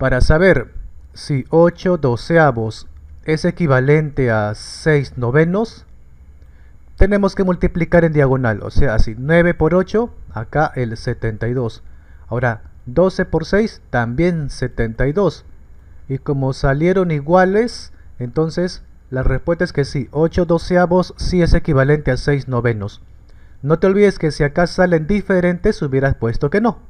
Para saber si 8 doceavos es equivalente a 6 novenos, tenemos que multiplicar en diagonal, o sea, si 9 por 8, acá el 72. Ahora, 12 por 6, también 72. Y como salieron iguales, entonces la respuesta es que sí, 8 doceavos sí es equivalente a 6 novenos. No te olvides que si acá salen diferentes, hubieras puesto que no.